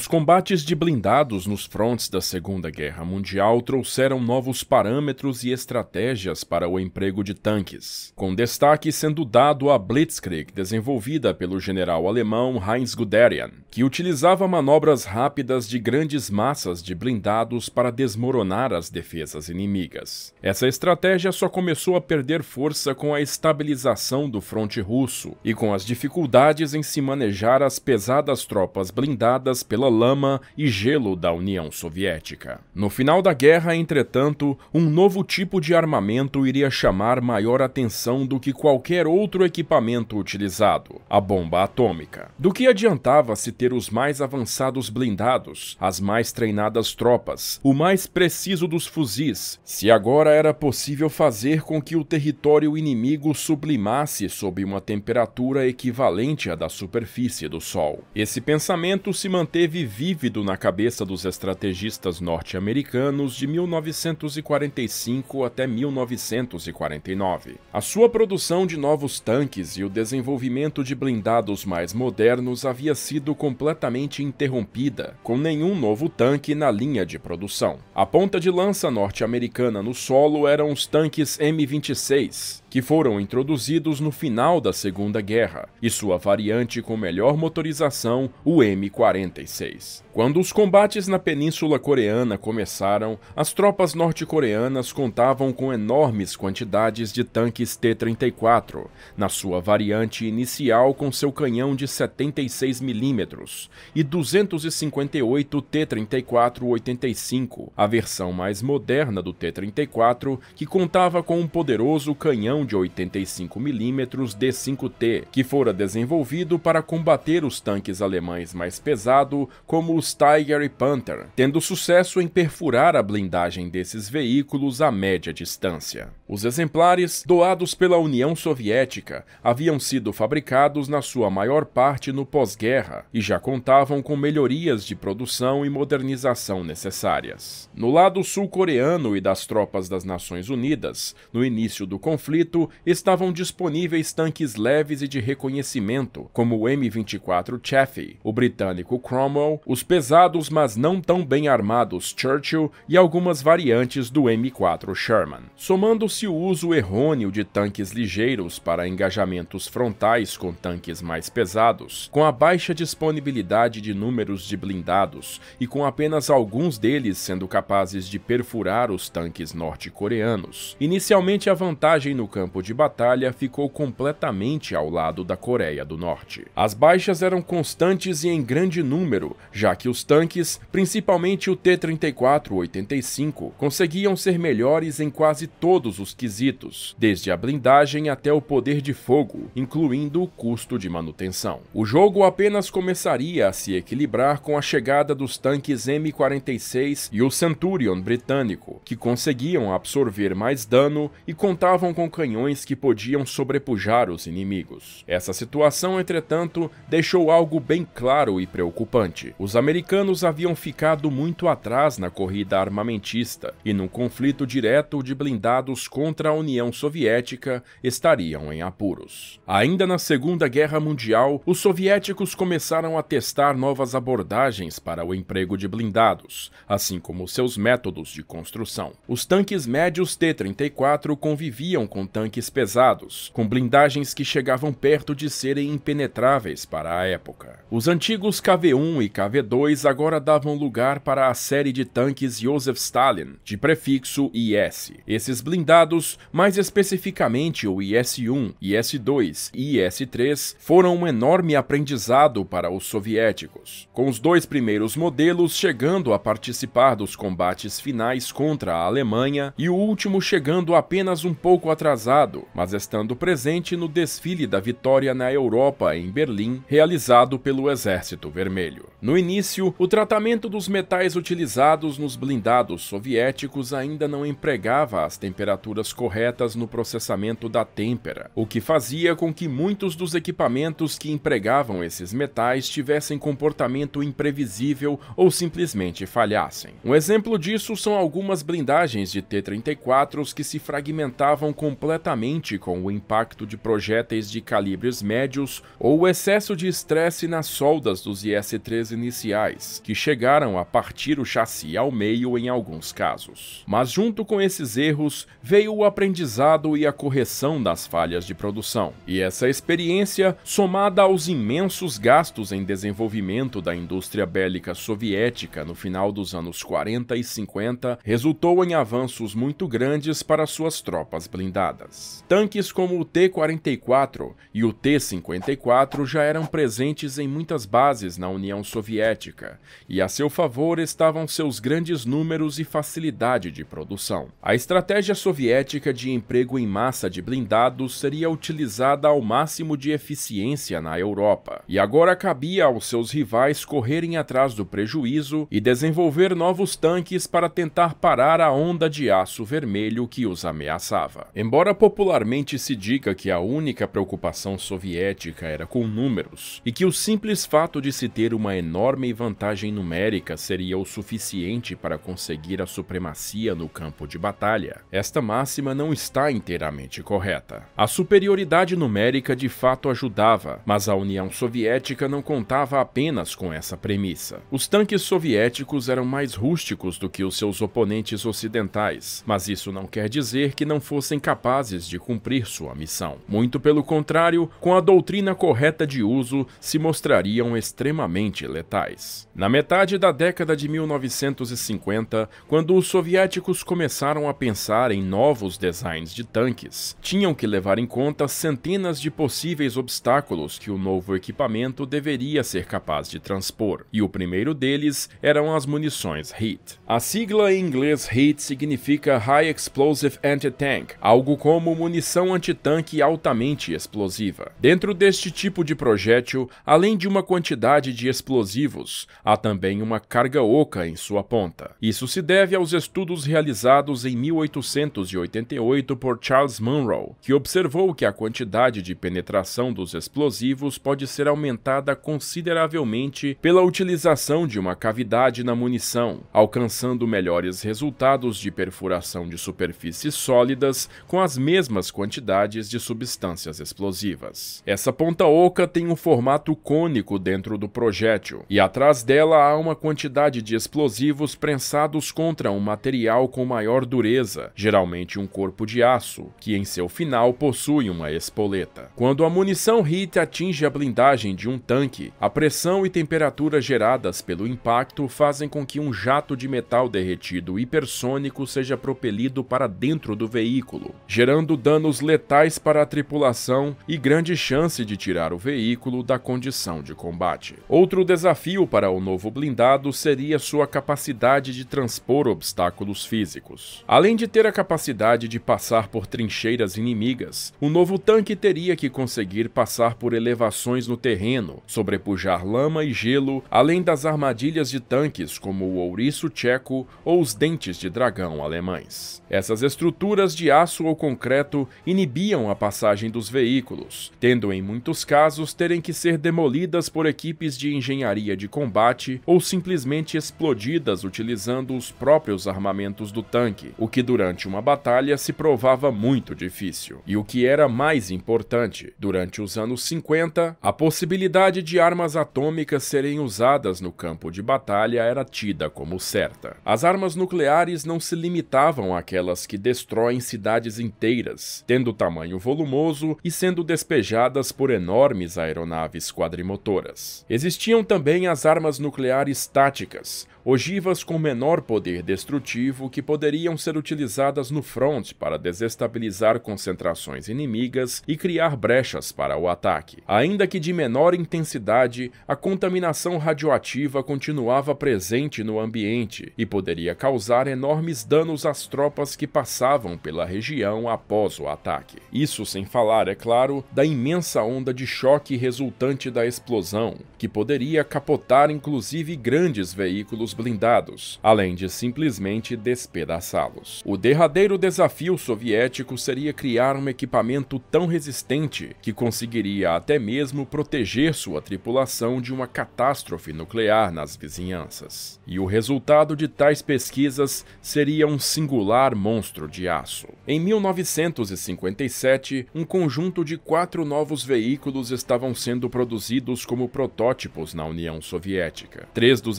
Os combates de blindados nos frontes da Segunda Guerra Mundial trouxeram novos parâmetros e estratégias para o emprego de tanques, com destaque sendo dado à Blitzkrieg desenvolvida pelo general alemão Heinz Guderian, que utilizava manobras rápidas de grandes massas de blindados para desmoronar as defesas inimigas. Essa estratégia só começou a perder força com a estabilização do fronte russo e com as dificuldades em se manejar as pesadas tropas blindadas pela lama e gelo da União Soviética. No final da guerra, entretanto, um novo tipo de armamento iria chamar maior atenção do que qualquer outro equipamento utilizado: a bomba atômica. Do que adiantava se ter os mais avançados blindados, as mais treinadas tropas, o mais preciso dos fuzis, se agora era possível fazer com que o território inimigo sublimasse sob uma temperatura equivalente à da superfície do Sol? Esse pensamento se manteve esteve vívido na cabeça dos estrategistas norte-americanos de 1945 até 1949. A sua produção de novos tanques e o desenvolvimento de blindados mais modernos havia sido completamente interrompida, com nenhum novo tanque na linha de produção. A ponta de lança norte-americana no solo eram os tanques M26, que foram introduzidos no final da Segunda Guerra, e sua variante com melhor motorização, o M46. Quando os combates na Península Coreana começaram, as tropas norte-coreanas contavam com enormes quantidades de tanques T-34, na sua variante inicial com seu canhão de 76mm e 258 T-34-85, a versão mais moderna do T-34, que contava com um poderoso canhão de 85mm D5T, que fora desenvolvido para combater os tanques alemães mais pesados, como os Tiger e Panther, tendo sucesso em perfurar a blindagem desses veículos a média distância. Os exemplares, doados pela União Soviética, haviam sido fabricados na sua maior parte no pós-guerra e já contavam com melhorias de produção e modernização necessárias. No lado sul-coreano e das tropas das Nações Unidas, no início do conflito, estavam disponíveis tanques leves e de reconhecimento, como o M24 Chaffee, o britânico Cromwell, os pesados mas não tão bem armados Churchill e algumas variantes do M4 Sherman. Somando-se o uso errôneo de tanques ligeiros para engajamentos frontais com tanques mais pesados, com a baixa disponibilidade de números de blindados e com apenas alguns deles sendo capazes de perfurar os tanques norte-coreanos. Inicialmente a vantagem no campo campo de batalha ficou completamente ao lado da Coreia do Norte. As baixas eram constantes e em grande número, já que os tanques, principalmente o T-34-85, conseguiam ser melhores em quase todos os quesitos, desde a blindagem até o poder de fogo, incluindo o custo de manutenção. O jogo apenas começaria a se equilibrar com a chegada dos tanques M46 e o Centurion britânico, que conseguiam absorver mais dano e contavam com canhões canhões que podiam sobrepujar os inimigos. Essa situação, entretanto, deixou algo bem claro e preocupante. Os americanos haviam ficado muito atrás na corrida armamentista e num conflito direto de blindados contra a União Soviética estariam em apuros. Ainda na Segunda Guerra Mundial, os soviéticos começaram a testar novas abordagens para o emprego de blindados, assim como seus métodos de construção. Os tanques médios T-34 conviviam com tanques pesados, com blindagens que chegavam perto de serem impenetráveis para a época. Os antigos KV-1 e KV-2 agora davam lugar para a série de tanques Joseph Stalin, de prefixo IS. Esses blindados, mais especificamente o IS-1, IS-2 e IS-3, foram um enorme aprendizado para os soviéticos, com os dois primeiros modelos chegando a participar dos combates finais contra a Alemanha e o último chegando apenas um pouco atrasado casado, mas estando presente no desfile da vitória na Europa, em Berlim, realizado pelo Exército Vermelho. No início, o tratamento dos metais utilizados nos blindados soviéticos ainda não empregava as temperaturas corretas no processamento da têmpera, o que fazia com que muitos dos equipamentos que empregavam esses metais tivessem comportamento imprevisível ou simplesmente falhassem. Um exemplo disso são algumas blindagens de T-34s que se fragmentavam completamente completamente com o impacto de projéteis de calibres médios ou o excesso de estresse nas soldas dos IS-3 iniciais, que chegaram a partir o chassi ao meio em alguns casos. Mas junto com esses erros, veio o aprendizado e a correção das falhas de produção. E essa experiência, somada aos imensos gastos em desenvolvimento da indústria bélica soviética no final dos anos 40 e 50, resultou em avanços muito grandes para suas tropas blindadas. Tanques como o T-44 e o T-54 já eram presentes em muitas bases na União Soviética, e a seu favor estavam seus grandes números e facilidade de produção. A estratégia soviética de emprego em massa de blindados seria utilizada ao máximo de eficiência na Europa, e agora cabia aos seus rivais correrem atrás do prejuízo e desenvolver novos tanques para tentar parar a onda de aço vermelho que os ameaçava. Embora Embora popularmente se diga que a única preocupação soviética era com números e que o simples fato de se ter uma enorme vantagem numérica seria o suficiente para conseguir a supremacia no campo de batalha, esta máxima não está inteiramente correta. A superioridade numérica de fato ajudava, mas a União Soviética não contava apenas com essa premissa. Os tanques soviéticos eram mais rústicos do que os seus oponentes ocidentais, mas isso não quer dizer que não fossem capazes capazes de cumprir sua missão. Muito pelo contrário, com a doutrina correta de uso, se mostrariam extremamente letais. Na metade da década de 1950, quando os soviéticos começaram a pensar em novos designs de tanques, tinham que levar em conta centenas de possíveis obstáculos que o novo equipamento deveria ser capaz de transpor, e o primeiro deles eram as munições HEAT. A sigla em inglês HEAT significa High Explosive Anti-Tank, algo como como munição antitanque altamente explosiva. Dentro deste tipo de projétil, além de uma quantidade de explosivos, há também uma carga oca em sua ponta. Isso se deve aos estudos realizados em 1888 por Charles Munro, que observou que a quantidade de penetração dos explosivos pode ser aumentada consideravelmente pela utilização de uma cavidade na munição, alcançando melhores resultados de perfuração de superfícies sólidas com as mesmas quantidades de substâncias explosivas. Essa ponta oca tem um formato cônico dentro do projétil, e atrás dela há uma quantidade de explosivos prensados contra um material com maior dureza, geralmente um corpo de aço, que em seu final possui uma espoleta. Quando a munição HIT atinge a blindagem de um tanque, a pressão e temperatura geradas pelo impacto fazem com que um jato de metal derretido hipersônico seja propelido para dentro do veículo, gerando gerando danos letais para a tripulação e grande chance de tirar o veículo da condição de combate. Outro desafio para o novo blindado seria sua capacidade de transpor obstáculos físicos. Além de ter a capacidade de passar por trincheiras inimigas, o novo tanque teria que conseguir passar por elevações no terreno, sobrepujar lama e gelo, além das armadilhas de tanques como o ouriço tcheco ou os dentes de dragão alemães. Essas estruturas de aço ou concreto concreto inibiam a passagem dos veículos, tendo em muitos casos terem que ser demolidas por equipes de engenharia de combate ou simplesmente explodidas utilizando os próprios armamentos do tanque, o que durante uma batalha se provava muito difícil. E o que era mais importante, durante os anos 50, a possibilidade de armas atômicas serem usadas no campo de batalha era tida como certa. As armas nucleares não se limitavam àquelas que destroem cidades inteiras inteiras, tendo tamanho volumoso e sendo despejadas por enormes aeronaves quadrimotoras. Existiam também as armas nucleares táticas, ogivas com menor poder destrutivo que poderiam ser utilizadas no front para desestabilizar concentrações inimigas e criar brechas para o ataque. Ainda que de menor intensidade, a contaminação radioativa continuava presente no ambiente e poderia causar enormes danos às tropas que passavam pela região após o ataque. Isso sem falar, é claro, da imensa onda de choque resultante da explosão, que poderia capotar inclusive grandes veículos veículos blindados, além de simplesmente despedaçá-los. O derradeiro desafio soviético seria criar um equipamento tão resistente que conseguiria até mesmo proteger sua tripulação de uma catástrofe nuclear nas vizinhanças. E o resultado de tais pesquisas seria um singular monstro de aço. Em 1957, um conjunto de quatro novos veículos estavam sendo produzidos como protótipos na União Soviética. Três dos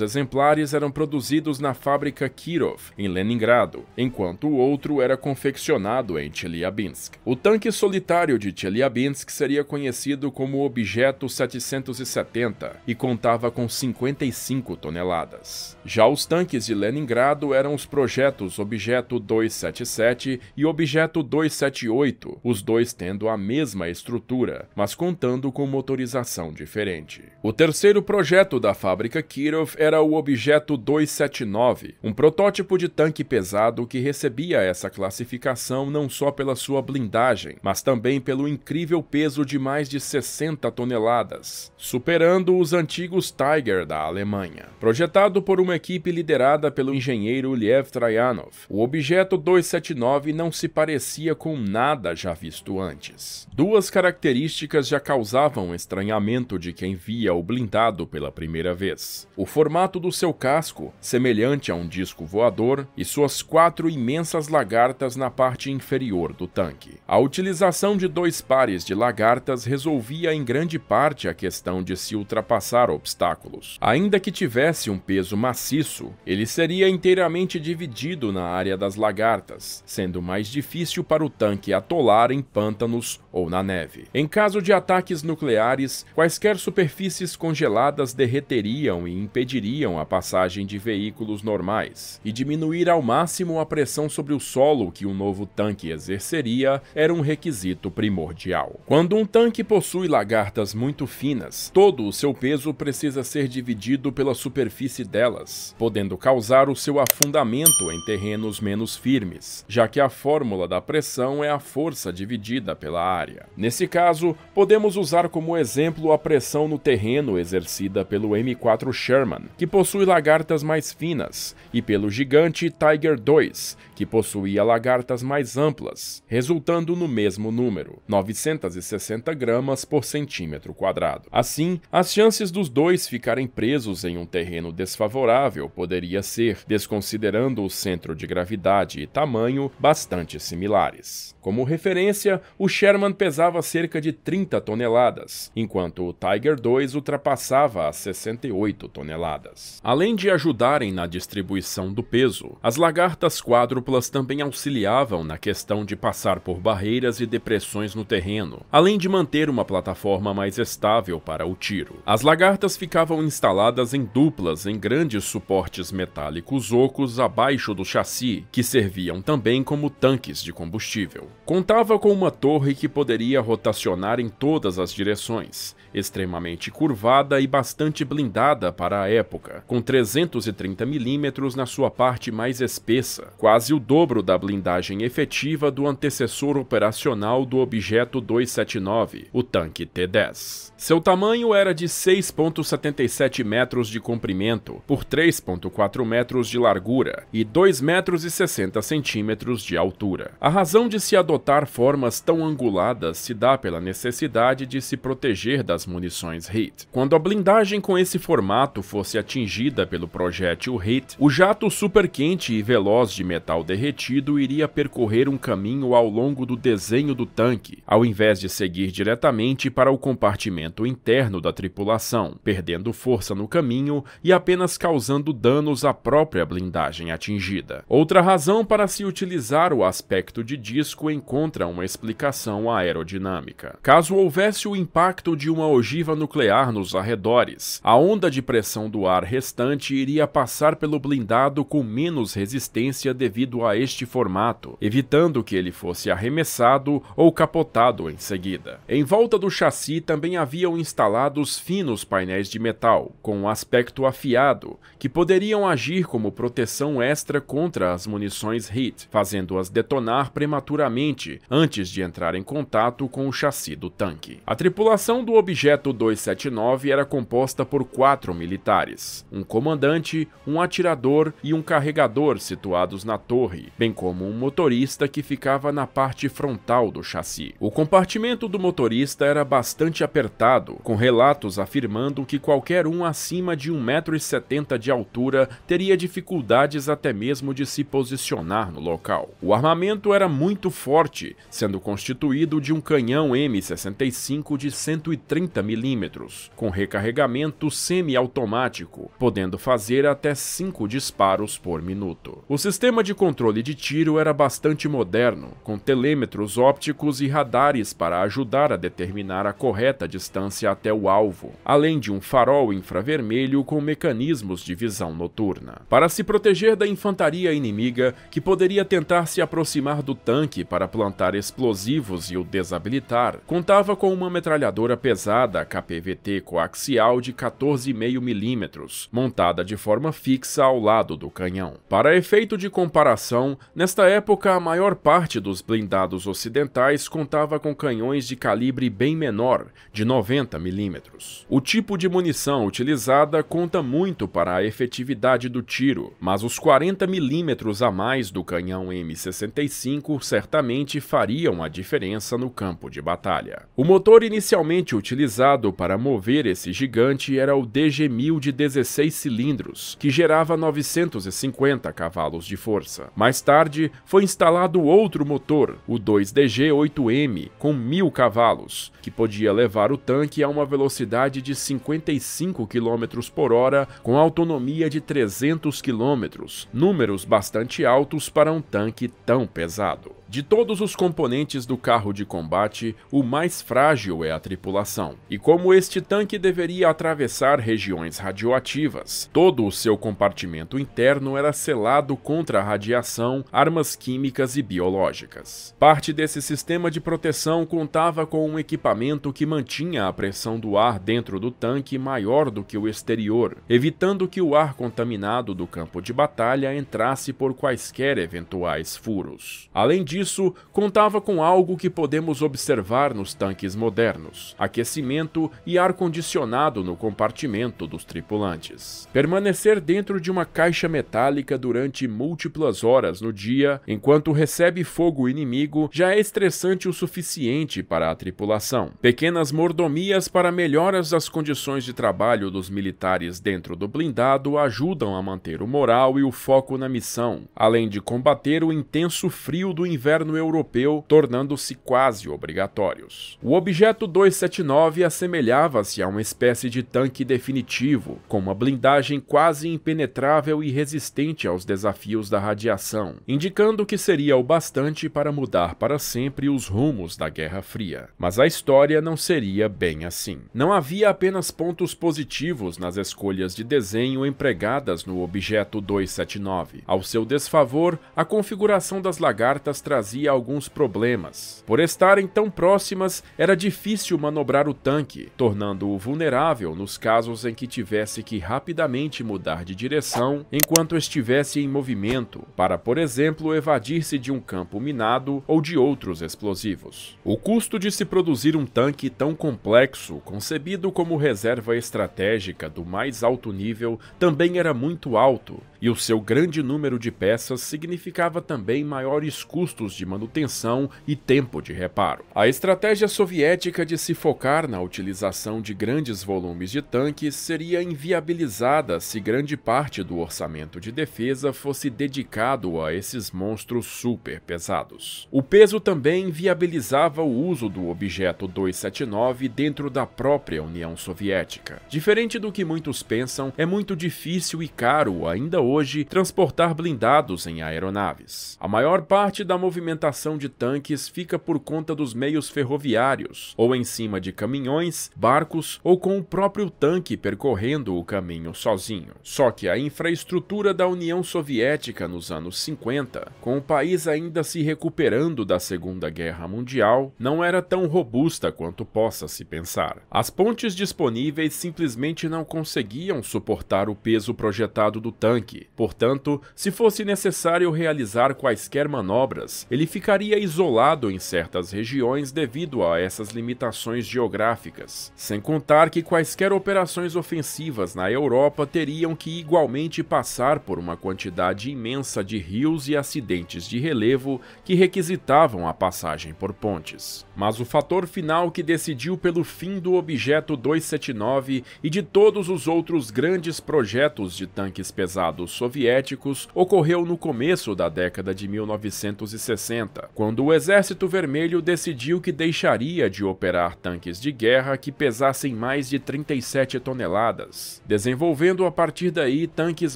exemplares eram eram produzidos na fábrica Kirov, em Leningrado, enquanto o outro era confeccionado em Chelyabinsk. O tanque solitário de Chelyabinsk seria conhecido como Objeto 770 e contava com 55 toneladas. Já os tanques de Leningrado eram os projetos Objeto 277 e Objeto 278, os dois tendo a mesma estrutura, mas contando com motorização diferente. O terceiro projeto da fábrica Kirov era o Objeto Projeto 279, um protótipo de tanque pesado que recebia essa classificação não só pela sua blindagem, mas também pelo incrível peso de mais de 60 toneladas, superando os antigos Tiger da Alemanha. Projetado por uma equipe liderada pelo engenheiro Lev Trajanov, o objeto 279 não se parecia com nada já visto antes. Duas características já causavam estranhamento de quem via o blindado pela primeira vez. O formato do seu carro casco, semelhante a um disco voador, e suas quatro imensas lagartas na parte inferior do tanque. A utilização de dois pares de lagartas resolvia em grande parte a questão de se ultrapassar obstáculos. Ainda que tivesse um peso maciço, ele seria inteiramente dividido na área das lagartas, sendo mais difícil para o tanque atolar em pântanos ou na neve. Em caso de ataques nucleares, quaisquer superfícies congeladas derreteriam e impediriam a passagem de veículos normais, e diminuir ao máximo a pressão sobre o solo que o novo tanque exerceria era um requisito primordial. Quando um tanque possui lagartas muito finas, todo o seu peso precisa ser dividido pela superfície delas, podendo causar o seu afundamento em terrenos menos firmes, já que a fórmula da pressão é a força dividida pela área. Nesse caso, podemos usar como exemplo a pressão no terreno exercida pelo M4 Sherman, que possui lagartas lagartas mais finas, e pelo gigante Tiger II, que possuía lagartas mais amplas, resultando no mesmo número, 960 gramas por centímetro quadrado. Assim, as chances dos dois ficarem presos em um terreno desfavorável poderia ser, desconsiderando o centro de gravidade e tamanho, bastante similares. Como referência, o Sherman pesava cerca de 30 toneladas, enquanto o Tiger II ultrapassava as 68 toneladas. Além de ajudarem na distribuição do peso. As lagartas quádruplas também auxiliavam na questão de passar por barreiras e depressões no terreno, além de manter uma plataforma mais estável para o tiro. As lagartas ficavam instaladas em duplas em grandes suportes metálicos ocos abaixo do chassi, que serviam também como tanques de combustível. Contava com uma torre que poderia rotacionar em todas as direções, extremamente curvada e bastante blindada para a época, com 330 mm na sua parte mais espessa, quase o dobro da blindagem efetiva do antecessor operacional do objeto 279, o tanque T-10. Seu tamanho era de 6,77 metros de comprimento por 3,4 metros de largura e 2,60 metros e 60 centímetros de altura. A razão de se adotar formas tão anguladas se dá pela necessidade de se proteger das das munições HEAT. Quando a blindagem com esse formato fosse atingida pelo projétil HEAT, o jato superquente e veloz de metal derretido iria percorrer um caminho ao longo do desenho do tanque, ao invés de seguir diretamente para o compartimento interno da tripulação, perdendo força no caminho e apenas causando danos à própria blindagem atingida. Outra razão para se utilizar o aspecto de disco encontra uma explicação aerodinâmica. Caso houvesse o impacto de uma ogiva nuclear nos arredores. A onda de pressão do ar restante iria passar pelo blindado com menos resistência devido a este formato, evitando que ele fosse arremessado ou capotado em seguida. Em volta do chassi também haviam instalados finos painéis de metal, com um aspecto afiado, que poderiam agir como proteção extra contra as munições HIT, fazendo-as detonar prematuramente antes de entrar em contato com o chassi do tanque. A tripulação do objeto Projeto 279 era composta por quatro militares, um comandante, um atirador e um carregador situados na torre, bem como um motorista que ficava na parte frontal do chassi. O compartimento do motorista era bastante apertado, com relatos afirmando que qualquer um acima de 1,70m de altura teria dificuldades até mesmo de se posicionar no local. O armamento era muito forte, sendo constituído de um canhão M65 de 130 30 milímetros, com recarregamento semiautomático, podendo fazer até 5 disparos por minuto. O sistema de controle de tiro era bastante moderno, com telêmetros ópticos e radares para ajudar a determinar a correta distância até o alvo, além de um farol infravermelho com mecanismos de visão noturna. Para se proteger da infantaria inimiga, que poderia tentar se aproximar do tanque para plantar explosivos e o desabilitar, contava com uma metralhadora pesada fuzilada KPVT coaxial de 14,5 milímetros, montada de forma fixa ao lado do canhão. Para efeito de comparação, nesta época a maior parte dos blindados ocidentais contava com canhões de calibre bem menor, de 90 milímetros. O tipo de munição utilizada conta muito para a efetividade do tiro, mas os 40 milímetros a mais do canhão M65 certamente fariam a diferença no campo de batalha. O motor inicialmente utilizado utilizado para mover esse gigante era o DG-1000 de 16 cilindros, que gerava 950 cavalos de força. Mais tarde, foi instalado outro motor, o 2DG-8M, com 1000 cavalos, que podia levar o tanque a uma velocidade de 55 km por hora com autonomia de 300 km, números bastante altos para um tanque tão pesado. De todos os componentes do carro de combate, o mais frágil é a tripulação. E como este tanque deveria atravessar regiões radioativas, todo o seu compartimento interno era selado contra a radiação, armas químicas e biológicas. Parte desse sistema de proteção contava com um equipamento que mantinha a pressão do ar dentro do tanque maior do que o exterior, evitando que o ar contaminado do campo de batalha entrasse por quaisquer eventuais furos. Além disso, disso, contava com algo que podemos observar nos tanques modernos: aquecimento e ar-condicionado no compartimento dos tripulantes. Permanecer dentro de uma caixa metálica durante múltiplas horas no dia, enquanto recebe fogo inimigo, já é estressante o suficiente para a tripulação. Pequenas mordomias para melhoras das condições de trabalho dos militares dentro do blindado ajudam a manter o moral e o foco na missão, além de combater o intenso frio do inverno governo europeu, tornando-se quase obrigatórios. O objeto 279 assemelhava-se a uma espécie de tanque definitivo, com uma blindagem quase impenetrável e resistente aos desafios da radiação, indicando que seria o bastante para mudar para sempre os rumos da Guerra Fria. Mas a história não seria bem assim. Não havia apenas pontos positivos nas escolhas de desenho empregadas no objeto 279. Ao seu desfavor, a configuração das lagartas traz trazia alguns problemas. Por estarem tão próximas, era difícil manobrar o tanque, tornando-o vulnerável nos casos em que tivesse que rapidamente mudar de direção enquanto estivesse em movimento, para, por exemplo, evadir-se de um campo minado ou de outros explosivos. O custo de se produzir um tanque tão complexo, concebido como reserva estratégica do mais alto nível, também era muito alto, e o seu grande número de peças significava também maiores custos de manutenção e tempo de reparo. A estratégia soviética de se focar na utilização de grandes volumes de tanques seria inviabilizada se grande parte do orçamento de defesa fosse dedicado a esses monstros super pesados. O peso também inviabilizava o uso do objeto 279 dentro da própria União Soviética. Diferente do que muitos pensam, é muito difícil e caro ainda hoje hoje transportar blindados em aeronaves. A maior parte da movimentação de tanques fica por conta dos meios ferroviários, ou em cima de caminhões, barcos ou com o próprio tanque percorrendo o caminho sozinho. Só que a infraestrutura da União Soviética nos anos 50, com o país ainda se recuperando da Segunda Guerra Mundial, não era tão robusta quanto possa se pensar. As pontes disponíveis simplesmente não conseguiam suportar o peso projetado do tanque, Portanto, se fosse necessário realizar quaisquer manobras, ele ficaria isolado em certas regiões devido a essas limitações geográficas. Sem contar que quaisquer operações ofensivas na Europa teriam que igualmente passar por uma quantidade imensa de rios e acidentes de relevo que requisitavam a passagem por pontes. Mas o fator final que decidiu pelo fim do objeto 279 e de todos os outros grandes projetos de tanques pesados soviéticos ocorreu no começo da década de 1960, quando o Exército Vermelho decidiu que deixaria de operar tanques de guerra que pesassem mais de 37 toneladas, desenvolvendo a partir daí tanques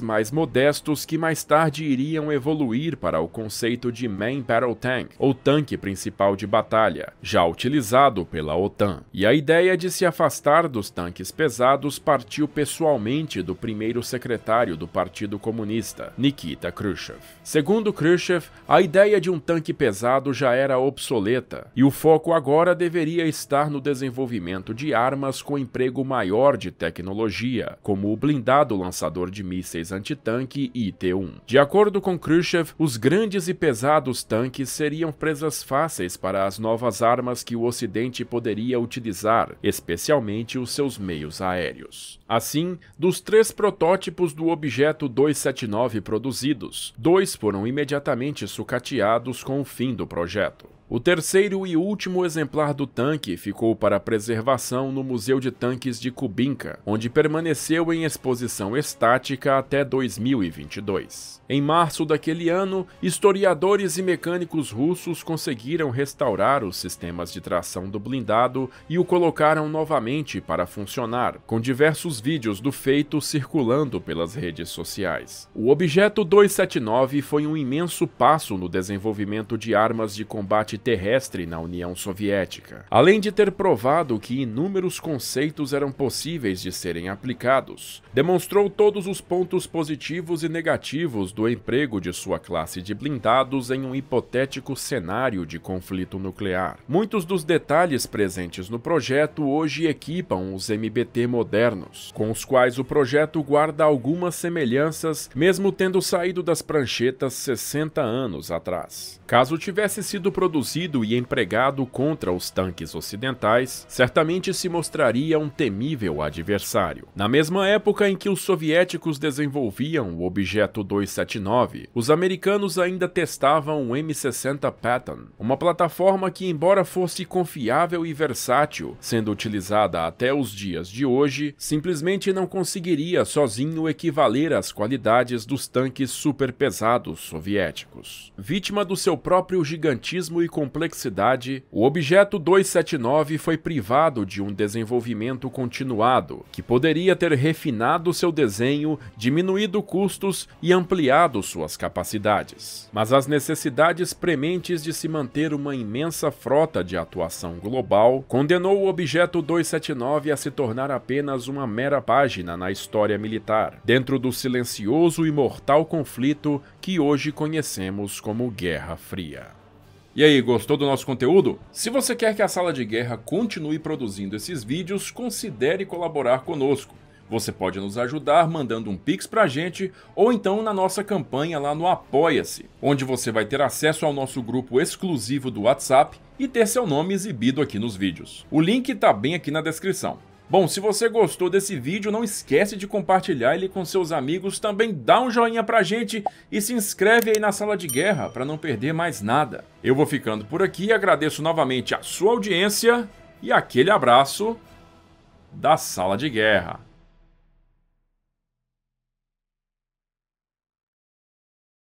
mais modestos que mais tarde iriam evoluir para o conceito de Main Battle Tank, ou tanque principal de batalha, já utilizado pela OTAN. E a ideia de se afastar dos tanques pesados partiu pessoalmente do primeiro secretário do Partido comunista, Nikita Khrushchev. Segundo Khrushchev, a ideia de um tanque pesado já era obsoleta e o foco agora deveria estar no desenvolvimento de armas com emprego maior de tecnologia, como o blindado lançador de mísseis antitanque IT-1. De acordo com Khrushchev, os grandes e pesados tanques seriam presas fáceis para as novas armas que o Ocidente poderia utilizar, especialmente os seus meios aéreos. Assim, dos três protótipos do objeto 2 279 produzidos, dois foram imediatamente sucateados com o fim do projeto. O terceiro e último exemplar do tanque ficou para preservação no Museu de Tanques de Kubinka, onde permaneceu em exposição estática até 2022. Em março daquele ano, historiadores e mecânicos russos conseguiram restaurar os sistemas de tração do blindado e o colocaram novamente para funcionar, com diversos vídeos do feito circulando pelas redes sociais. O objeto 279 foi um imenso passo no desenvolvimento de armas de combate terrestre na União Soviética. Além de ter provado que inúmeros conceitos eram possíveis de serem aplicados, demonstrou todos os pontos positivos e negativos do emprego de sua classe de blindados em um hipotético cenário de conflito nuclear. Muitos dos detalhes presentes no projeto hoje equipam os MBT modernos, com os quais o projeto guarda algumas semelhanças, mesmo tendo saído das pranchetas 60 anos atrás. Caso tivesse sido produzido e empregado contra os tanques ocidentais, certamente se mostraria um temível adversário. Na mesma época em que os soviéticos desenvolviam o objeto 275, 279. os americanos ainda testavam o M60 Patton, uma plataforma que, embora fosse confiável e versátil, sendo utilizada até os dias de hoje, simplesmente não conseguiria sozinho equivaler às qualidades dos tanques superpesados soviéticos. Vítima do seu próprio gigantismo e complexidade, o objeto 279 foi privado de um desenvolvimento continuado, que poderia ter refinado seu desenho, diminuído custos e ampliado ampliado suas capacidades. Mas as necessidades prementes de se manter uma imensa frota de atuação global condenou o Objeto 279 a se tornar apenas uma mera página na história militar, dentro do silencioso e mortal conflito que hoje conhecemos como Guerra Fria. E aí, gostou do nosso conteúdo? Se você quer que a Sala de Guerra continue produzindo esses vídeos, considere colaborar conosco. Você pode nos ajudar mandando um pix pra gente ou então na nossa campanha lá no Apoia-se, onde você vai ter acesso ao nosso grupo exclusivo do WhatsApp e ter seu nome exibido aqui nos vídeos. O link tá bem aqui na descrição. Bom, se você gostou desse vídeo, não esquece de compartilhar ele com seus amigos, também dá um joinha pra gente e se inscreve aí na sala de guerra para não perder mais nada. Eu vou ficando por aqui, agradeço novamente a sua audiência e aquele abraço da sala de guerra.